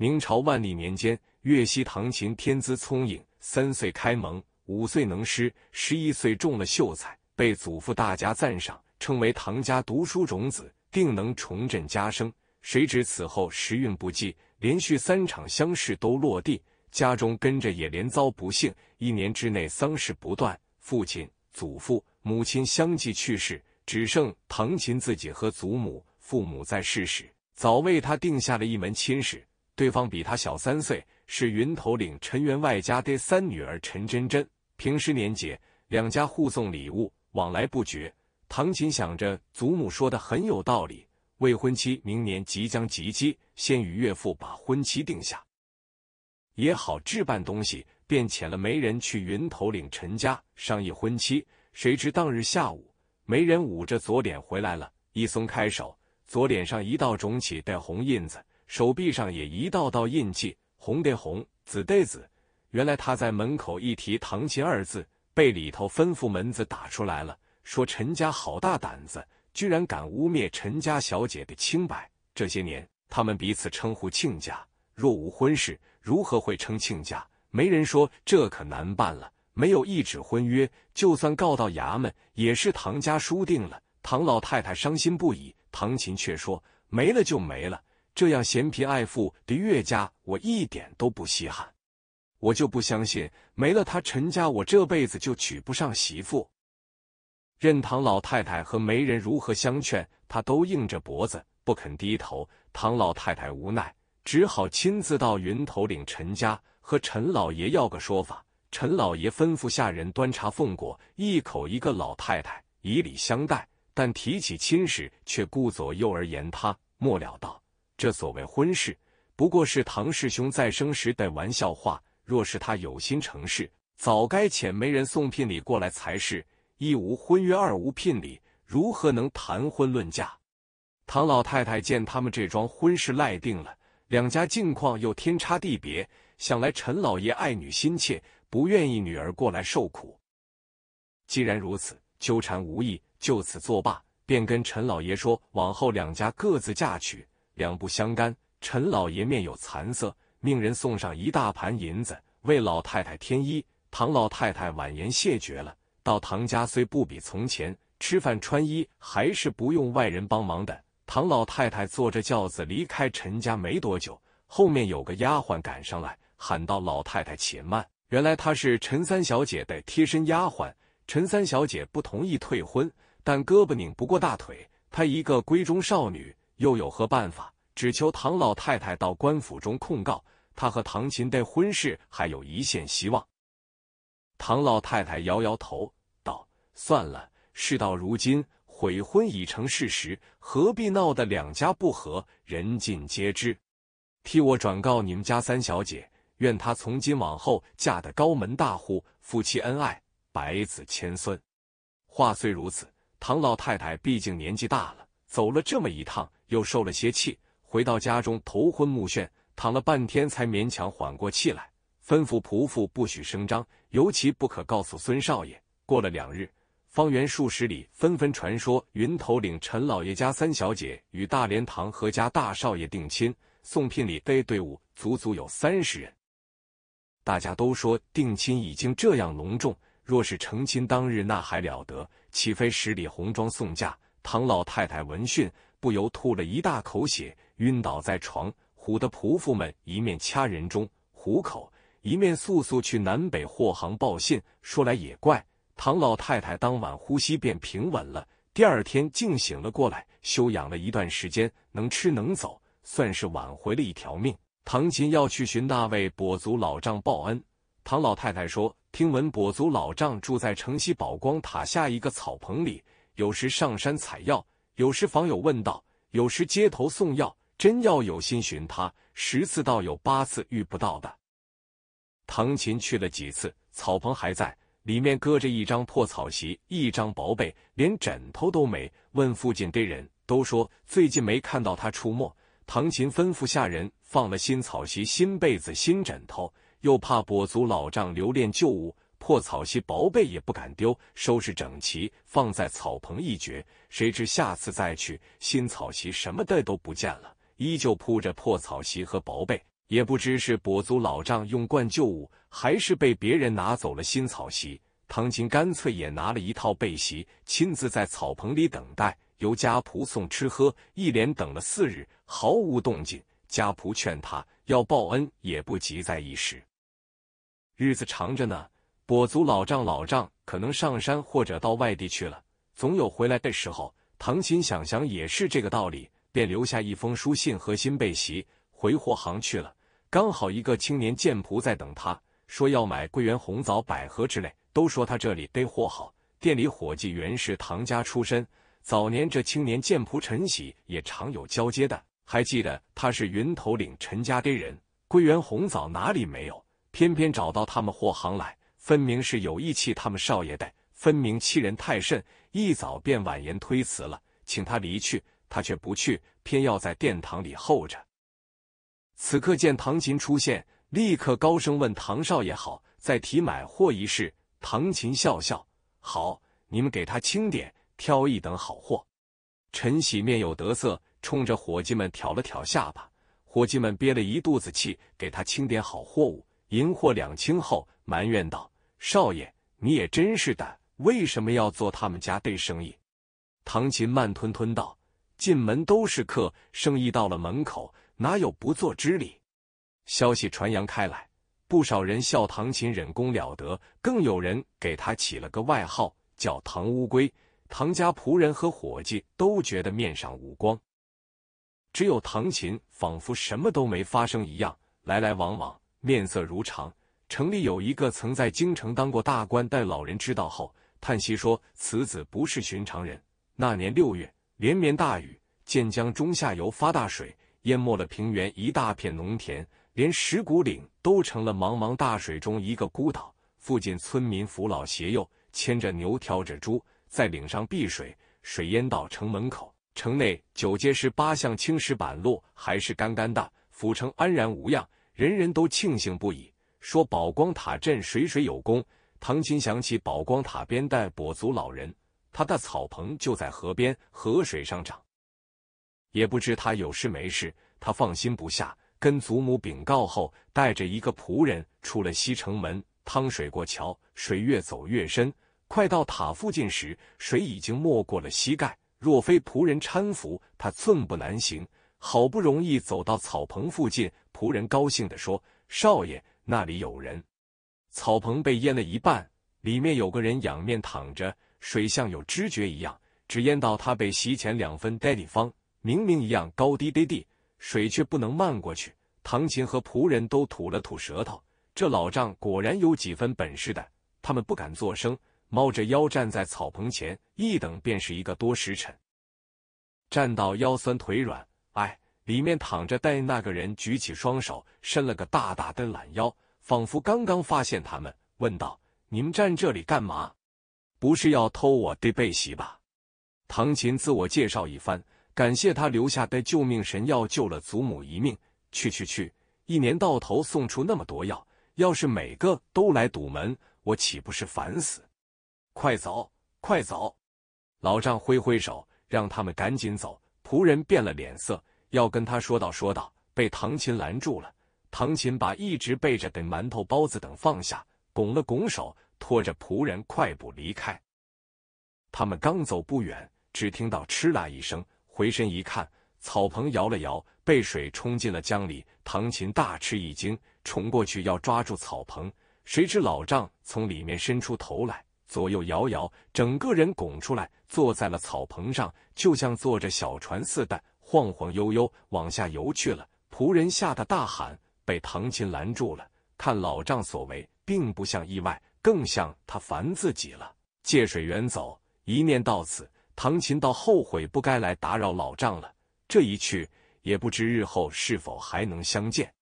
明朝万历年间，岳西唐琴天资聪颖，三岁开蒙，五岁能诗，十一岁中了秀才，被祖父大加赞赏，称为唐家读书种子，定能重振家声。谁知此后时运不济，连续三场乡试都落第，家中跟着也连遭不幸，一年之内丧事不断，父亲、祖父、母亲相继去世，只剩唐琴自己和祖母。父母在世时，早为他定下了一门亲事。对方比他小三岁，是云头领陈员外家的三女儿陈真真。平时年节，两家互送礼物，往来不绝。唐琴想着，祖母说的很有道理，未婚妻明年即将及笄，先与岳父把婚期定下，也好置办东西。便遣了媒人去云头领陈家商议婚期。谁知当日下午，媒人捂着左脸回来了一松开手，左脸上一道肿起带红印子。手臂上也一道道印记，红对红，紫对紫。原来他在门口一提“唐琴”二字，被里头吩咐门子打出来了，说：“陈家好大胆子，居然敢污蔑陈家小姐的清白。”这些年，他们彼此称呼亲家，若无婚事，如何会称亲家？没人说这可难办了，没有一纸婚约，就算告到衙门，也是唐家输定了。唐老太太伤心不已，唐琴却说：“没了就没了。”这样嫌贫爱富的岳家，我一点都不稀罕。我就不相信没了他陈家，我这辈子就娶不上媳妇。任唐老太太和媒人如何相劝，他都硬着脖子不肯低头。唐老太太无奈，只好亲自到云头岭陈家和陈老爷要个说法。陈老爷吩咐下人端茶奉果，一口一个老太太，以礼相待。但提起亲事，却顾左右而言他。末了道。这所谓婚事，不过是唐氏兄再生时的玩笑话。若是他有心成事，早该遣媒人送聘礼过来才是。一无婚约，二无聘礼，如何能谈婚论嫁？唐老太太见他们这桩婚事赖定了，两家境况又天差地别，想来陈老爷爱女心切，不愿意女儿过来受苦。既然如此，纠缠无益，就此作罢。便跟陈老爷说，往后两家各自嫁娶。两不相干。陈老爷面有惭色，命人送上一大盘银子，为老太太添衣。唐老太太婉言谢绝了。到唐家虽不比从前，吃饭穿衣还是不用外人帮忙的。唐老太太坐着轿子离开陈家没多久，后面有个丫鬟赶上来喊道：“老太太且慢！”原来她是陈三小姐的贴身丫鬟。陈三小姐不同意退婚，但胳膊拧不过大腿。她一个闺中少女。又有何办法？只求唐老太太到官府中控告他和唐琴的婚事，还有一线希望。唐老太太摇摇头，道：“算了，事到如今，悔婚已成事实，何必闹得两家不和，人尽皆知？替我转告你们家三小姐，愿她从今往后嫁得高门大户，夫妻恩爱，百子千孙。”话虽如此，唐老太太毕竟年纪大了。走了这么一趟，又受了些气，回到家中头昏目眩，躺了半天才勉强缓过气来，吩咐仆妇不许声张，尤其不可告诉孙少爷。过了两日，方圆数十里纷纷传说，云头领陈老爷家三小姐与大莲堂何家大少爷定亲，送聘礼的队伍足足有三十人。大家都说定亲已经这样隆重，若是成亲当日那还了得？岂非十里红妆送嫁？唐老太太闻讯，不由吐了一大口血，晕倒在床，唬得仆妇们一面掐人中、虎口，一面速速去南北货行报信。说来也怪，唐老太太当晚呼吸便平稳了，第二天竟醒了过来，休养了一段时间，能吃能走，算是挽回了一条命。唐琴要去寻那位跛足老丈报恩，唐老太太说：“听闻跛足老丈住在城西宝光塔下一个草棚里。”有时上山采药，有时访友问道，有时街头送药，真要有心寻他，十次倒有八次遇不到的。唐琴去了几次，草棚还在，里面搁着一张破草席，一张薄被，连枕头都没。问附近的人都说最近没看到他出没。唐琴吩咐下人放了新草席、新被子、新枕头，又怕跛足老丈留恋旧物。破草席、薄被也不敢丢，收拾整齐放在草棚一角。谁知下次再去，新草席什么的都不见了，依旧铺着破草席和薄被。也不知是跛足老丈用惯旧物，还是被别人拿走了新草席。唐琴干脆也拿了一套被席，亲自在草棚里等待，由家仆送吃喝。一连等了四日，毫无动静。家仆劝他要报恩，也不急在一时，日子长着呢。跛足老丈，老丈可能上山或者到外地去了，总有回来的时候。唐琴想想也是这个道理，便留下一封书信和新被席回货行去了。刚好一个青年剑仆在等他，说要买桂圆、红枣、百合之类，都说他这里堆货好。店里伙计原是唐家出身，早年这青年剑仆陈喜也常有交接的，还记得他是云头岭陈家的人。桂圆、红枣哪里没有？偏偏找到他们货行来。分明是有意气他们少爷的，分明欺人太甚。一早便婉言推辞了，请他离去，他却不去，偏要在殿堂里候着。此刻见唐琴出现，立刻高声问：“唐少爷好，再提买货一事。”唐琴笑笑：“好，你们给他清点，挑一等好货。”陈喜面有得色，冲着伙计们挑了挑下巴。伙计们憋了一肚子气，给他清点好货物，银货两清后，埋怨道。少爷，你也真是的，为什么要做他们家的生意？唐琴慢吞吞道：“进门都是客，生意到了门口，哪有不做之理？”消息传扬开来，不少人笑唐琴忍功了得，更有人给他起了个外号叫“唐乌龟”。唐家仆人和伙计都觉得面上无光，只有唐琴仿佛什么都没发生一样，来来往往，面色如常。城里有一个曾在京城当过大官，但老人知道后叹息说：“此子不是寻常人。”那年六月，连绵大雨，建江中下游发大水，淹没了平原一大片农田，连石鼓岭都成了茫茫大水中一个孤岛。附近村民扶老携幼，牵着牛，挑着猪，在岭上避水，水淹到城门口。城内九街十八巷青石板路，还是干干的，府城安然无恙，人人都庆幸不已。说宝光塔镇水水有功。唐琴想起宝光塔边带跛足老人，他的草棚就在河边，河水上长，也不知他有事没事。他放心不下，跟祖母禀告后，带着一个仆人出了西城门，趟水过桥。水越走越深，快到塔附近时，水已经没过了膝盖。若非仆人搀扶，他寸步难行。好不容易走到草棚附近，仆人高兴地说：“少爷。”那里有人，草棚被淹了一半，里面有个人仰面躺着，水像有知觉一样，只淹到他被席前两分。爹地方明明一样高低，低地水却不能漫过去。唐琴和仆人都吐了吐舌头，这老丈果然有几分本事的，他们不敢作声，猫着腰站在草棚前，一等便是一个多时辰，站到腰酸腿软。里面躺着戴那个人，举起双手，伸了个大大的懒腰，仿佛刚刚发现他们，问道：“你们站这里干嘛？不是要偷我的背席吧？”唐琴自我介绍一番，感谢他留下的救命神药，救了祖母一命。去去去！一年到头送出那么多药，要是每个都来堵门，我岂不是烦死？快走，快走！老丈挥挥手，让他们赶紧走。仆人变了脸色。要跟他说道说道，被唐琴拦住了。唐琴把一直背着的馒头包子等放下，拱了拱手，拖着仆人快步离开。他们刚走不远，只听到“吃啦”一声，回身一看，草棚摇了摇，被水冲进了江里。唐琴大吃一惊，冲过去要抓住草棚，谁知老丈从里面伸出头来，左右摇摇，整个人拱出来，坐在了草棚上，就像坐着小船似的。晃晃悠悠往下游去了，仆人吓得大喊，被唐琴拦住了。看老丈所为，并不像意外，更像他烦自己了。借水远走，一念到此，唐琴倒后悔不该来打扰老丈了。这一去，也不知日后是否还能相见。